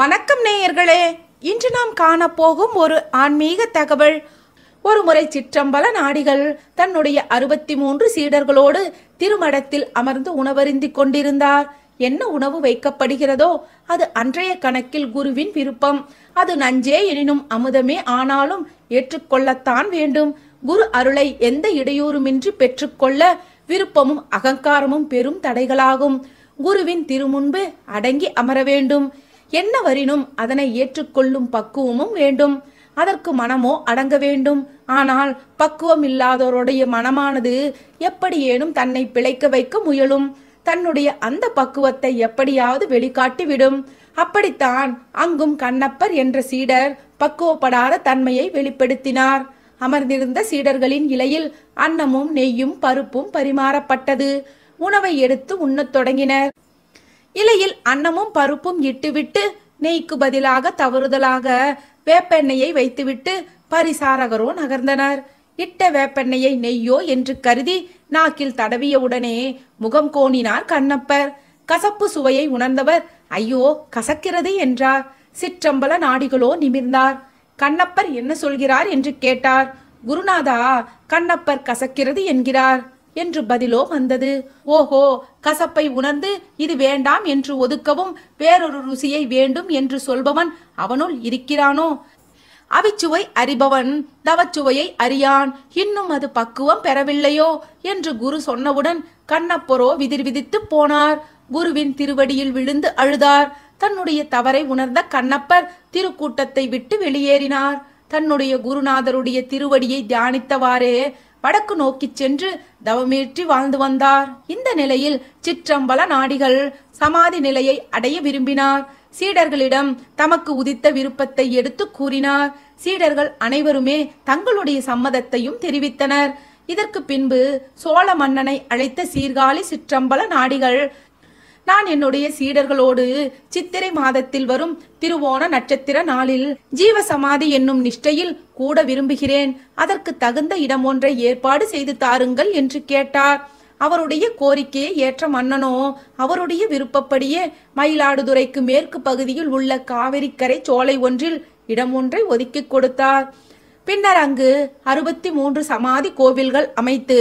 வணக்கம் நேயர்களே இன்று நாம் காணப்போகும் ஒரு ஆன்மீக தகவல் ஒரு முறை சிற்றம்பல நாடிகள் தன்னுடைய அறுபத்தி மூன்று சீடர்களோடு திருமடத்தில் அமர்ந்து உணவருந்தி கொண்டிருந்தார் என்ன உணவு வைக்கப்படுகிறதோ அது அன்றைய கணக்கில் குருவின் விருப்பம் அது நஞ்சே எனினும் அமுதமே ஆனாலும் ஏற்றுக்கொள்ளத்தான் வேண்டும் குரு அருளை எந்த இடையூறுமின்றி பெற்றுக்கொள்ள விருப்பமும் அகங்காரமும் பெரும் தடைகளாகும் குருவின் திருமுன்பு அடங்கி அமர வேண்டும் என்ன வரினும் அதனை ஏற்றுக்கொள்ளும் பக்குவமும் வேண்டும் அதற்கு மனமோ அடங்க வேண்டும் ஆனால் பக்குவம் இல்லாதோருடைய மனமானது எப்படியேனும் தன்னை பிழைக்க வைக்க முயலும் தன்னுடைய அந்த பக்குவத்தை எப்படியாவது வெளிக்காட்டிவிடும் அப்படித்தான் அங்கும் கண்ணப்பர் என்ற சீடர் பக்குவப்படாத தன்மையை வெளிப்படுத்தினார் அமர்ந்திருந்த சீடர்களின் இலையில் அன்னமும் நெய்யும் பருப்பும் பரிமாறப்பட்டது உணவை எடுத்து உண்ணத் தொடங்கினர் இலையில் அன்னமும் பருப்பும் இட்டுவிட்டு நெய்க்கு பதிலாக தவறுதலாக வேப்பெண்ணெயை வைத்துவிட்டு பரிசாரகரோ நகர்ந்தனர் இட்ட வேப்பெண்ணெயை நெய்யோ என்று கருதி நாக்கில் தடவியவுடனே முகம் கோணினார் கண்ணப்பர் கசப்பு சுவையை உணர்ந்தவர் ஐயோ கசக்கிறது என்றார் சிற்றம்பல நாடிகளோ நிமிர்ந்தார் கண்ணப்பர் என்ன சொல்கிறார் என்று கேட்டார் குருநாதா கண்ணப்பர் கசக்கிறது என்கிறார் என்று பதிலோ வந்தது ஓஹோ கசப்பை உணர்ந்து இது வேண்டாம் என்று ஒதுக்கவும் வேறொரு ருசியை வேண்டும் என்று சொல்பவன் அவனுள் இருக்கிறானோ அவிச்சுவை அறிபவன் தவச்சுவையை அறியான் இன்னும் அது பக்குவம் பெறவில்லையோ என்று குரு சொன்னவுடன் கண்ணப்பரோ விதிர் விதித்து போனார் குருவின் திருவடியில் விழுந்து அழுதார் தன்னுடைய தவறை உணர்ந்த கண்ணப்பர் திருக்கூட்டத்தை விட்டு வெளியேறினார் தன்னுடைய குருநாதருடைய திருவடியை தியானித்தவாறே வடக்கு நோக்கி சென்று தவமேற்றி வாழ்ந்து வந்தார் இந்த நிலையில் சிற்றம்பல நாடிகள் சமாதி நிலையை அடைய விரும்பினார் சீடர்களிடம் தமக்கு உதித்த விருப்பத்தை எடுத்து கூறினார் சீடர்கள் அனைவருமே தங்களுடைய சம்மதத்தையும் தெரிவித்தனர் இதற்கு பின்பு சோழ மன்னனை அழைத்த சீர்காழி சிற்றம்பல நாடிகள் நான் என்னுடைய சீடர்களோடு சித்திரை மாதத்தில் வரும் திருவோண நட்சத்திர நாளில் ஜீவசமாதி என்னும் நிஷ்டையில் கூட விரும்புகிறேன் அதற்கு தகுந்த இடம் ஒன்றை ஏற்பாடு செய்து தாருங்கள் என்று கேட்டார் அவருடைய கோரிக்கையை ஏற்ற மன்னனோ அவருடைய விருப்பப்படியே மயிலாடுதுறைக்கு மேற்கு பகுதியில் உள்ள காவிரிக்கரை சோலை ஒன்றில் இடம் ஒன்றை ஒதுக்கி கொடுத்தார் பின்னர் அங்கு அறுபத்தி மூன்று சமாதி கோவில்கள் அமைத்து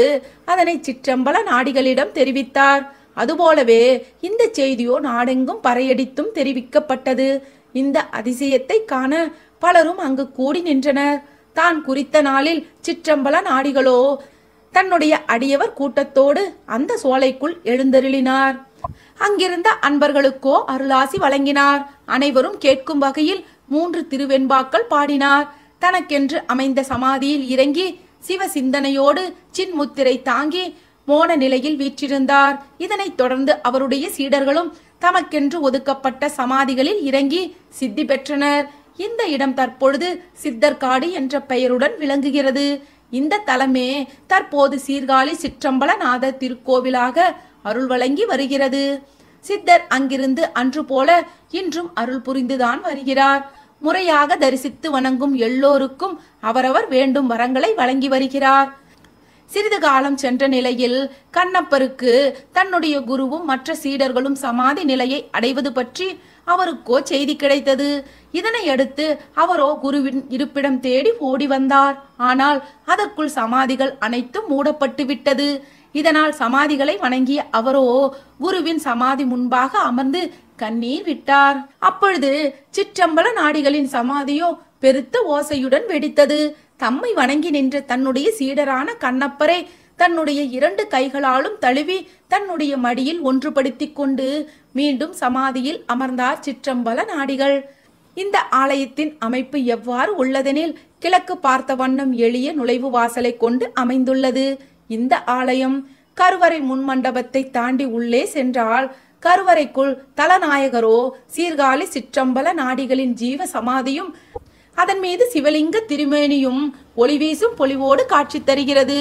அதனை சிற்றம்பல நாடிகளிடம் தெரிவித்தார் அதுபோலவே இந்த செய்தியோ நாடெங்கும் பறையடித்தும் தெரிவிக்கப்பட்டது இந்த அதிசயத்தை காண பலரும் அங்கு கூடி நின்றனர் தான் குறித்த நாளில் சிற்றம்பல நாடிகளோ தன்னுடைய அடியவர் கூட்டத்தோடு அந்த சோலைக்குள் எழுந்தருளினார் அங்கிருந்த அன்பர்களுக்கோ அருளாசி வழங்கினார் அனைவரும் கேட்கும் வகையில் மூன்று திருவெண்பாக்கள் பாடினார் தனக்கென்று அமைந்த சமாதியில் இறங்கி சிவ சிந்தனையோடு சின்முத்திரை தாங்கி மோன நிலையில் வீற்றிருந்தார் இதனைத் தொடர்ந்து அவருடைய சீடர்களும் தமக்கென்று ஒதுக்கப்பட்ட சமாதிகளில் இறங்கி சித்தி பெற்றனர் இந்த இடம் தற்பொழுது சித்தர்காடு என்ற பெயருடன் விளங்குகிறது இந்த தலமே தற்போது சீர்காழி சிற்றம்பலநாத திருக்கோவிலாக அருள் வழங்கி வருகிறது சித்தர் அங்கிருந்து அன்று போல இன்றும் அருள் புரிந்துதான் வருகிறார் முறையாக தரிசித்து வணங்கும் எல்லோருக்கும் அவரவர் வேண்டும் வரங்களை வழங்கி வருகிறார் சிறிது காலம் சென்ற நிலையில் கண்ணப்பருக்கு தன்னுடைய குருவும் மற்ற சீடர்களும் சமாதி நிலையை அடைவது பற்றி அவருக்கோ செய்தி கிடைத்தது இதனை அடுத்து அவரோ குருவின் இருப்பிடம் தேடி ஓடி வந்தார் ஆனால் அதற்குள் சமாதிகள் அனைத்தும் மூடப்பட்டு விட்டது இதனால் சமாதிகளை வணங்கிய அவரோ குருவின் சமாதி முன்பாக அமர்ந்து கண்ணீர் விட்டார் அப்பொழுது சிற்றம்பல நாடிகளின் சமாதியோ பெருத்த ஓசையுடன் வெடித்தது தம்மை வணங்கி நின்ற தன்னுடைய சீடரான கண்ணப்பரை தன்னுடைய இரண்டு கைகளாலும் தழுவி தன்னுடைய மடியில் ஒன்றுபடுத்தி கொண்டு மீண்டும் சமாதியில் அமர்ந்தார் சிற்றம்பல நாடிகள் இந்த ஆலயத்தின் அமைப்பு எவ்வாறு உள்ளதெனில் கிழக்கு பார்த்த வண்ணம் எளிய நுழைவு வாசலை கொண்டு அமைந்துள்ளது இந்த ஆலயம் கருவறை முன் மண்டபத்தை தாண்டி உள்ளே சென்றால் கருவறைக்குள் தலநாயகரோ சீர்காழி சிற்றம்பல நாடிகளின் ஜீவ சமாதியும் அதன் மீது சிவலிங்க திருமேனியும் ஒளிவீசும் பொலிவோடு காட்சி தருகிறது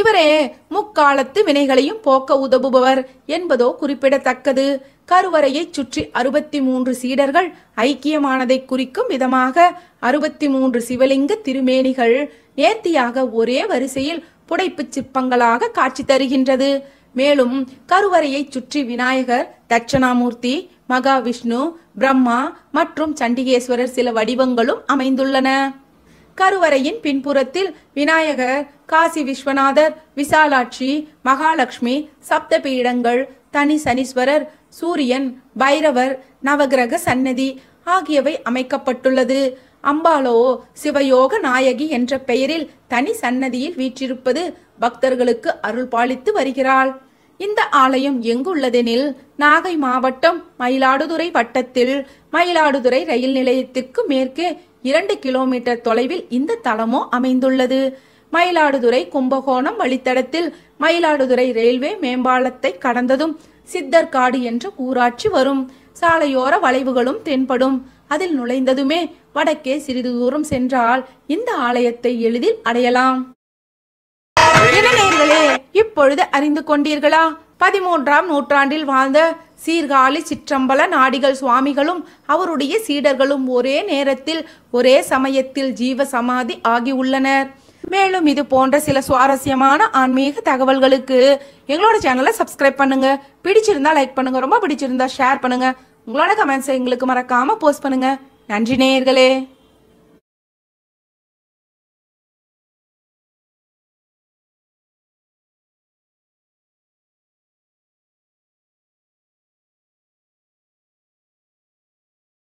இவரே முக்காலத்து வினைகளையும் போக்க உதவுபவர் என்பதோ குறிப்பிடத்தக்கது கருவறையைச் சுற்றி அறுபத்தி மூன்று சீடர்கள் ஐக்கியமானதை குறிக்கும் விதமாக அறுபத்தி மூன்று சிவலிங்க திருமேனிகள் நேர்த்தியாக ஒரே வரிசையில் புடைப்பு சிற்பங்களாக காட்சி தருகின்றது மேலும் கருவறையை சுற்றி விநாயகர் தட்சணாமூர்த்தி மகாவிஷ்ணு பிரம்மா மற்றும் சண்டிகேஸ்வரர் சில வடிவங்களும் அமைந்துள்ளன கருவறையின் பின்புறத்தில் விநாயகர் காசி விஸ்வநாதர் விசாலாட்சி மகாலட்சுமி சப்த பீடங்கள் தனி சனீஸ்வரர் சூரியன் பைரவர் நவகிரக சன்னதி ஆகியவை அமைக்கப்பட்டுள்ளது அம்பாளோ சிவயோக நாயகி என்ற பெயரில் தனி சன்னதியில் வீற்றிருப்பது பக்தர்களுக்கு அருள் பாலித்து வருகிறாள் இந்த ஆலயம் எங்குள்ளதெனில் நாகை மாவட்டம் மயிலாடுதுறை வட்டத்தில் மயிலாடுதுறை ரயில் நிலையத்திற்கு மேற்கே இரண்டு கிலோமீட்டர் தொலைவில் இந்த தலமோ அமைந்துள்ளது மயிலாடுதுறை கும்பகோணம் வழித்தடத்தில் மயிலாடுதுறை ரயில்வே மேம்பாலத்தை கடந்ததும் சித்தர்காடு என்ற ஊராட்சி வரும் சாலையோர வளைவுகளும் தென்படும் அதில் நுழைந்ததுமே வடக்கே சிறிது தூரம் சென்றால் இந்த ஆலயத்தை எளிதில் அடையலாம் இப்பொழுது அறிந்து கொண்டீர்களா பதிமூன்றாம் நூற்றாண்டில் வாழ்ந்த சீர்காழி சிற்றம்பல நாடிகள் சுவாமிகளும் அவருடைய சீடர்களும் ஒரே நேரத்தில் ஒரே சமயத்தில் ஜீவ சமாதி ஆகியுள்ளனர் மேலும் இது போன்ற சில சுவாரஸ்யமான ஆன்மீக தகவல்களுக்கு எங்களோட சேனலை சப்ஸ்கிரைப் பண்ணுங்க பிடிச்சிருந்தா லைக் பண்ணுங்க ரொம்ப பிடிச்சிருந்தா ஷேர் பண்ணுங்க உங்களோட கமெண்ட்ஸை எங்களுக்கு மறக்காம போஸ்ட் பண்ணுங்க நன்றி நேயர்களே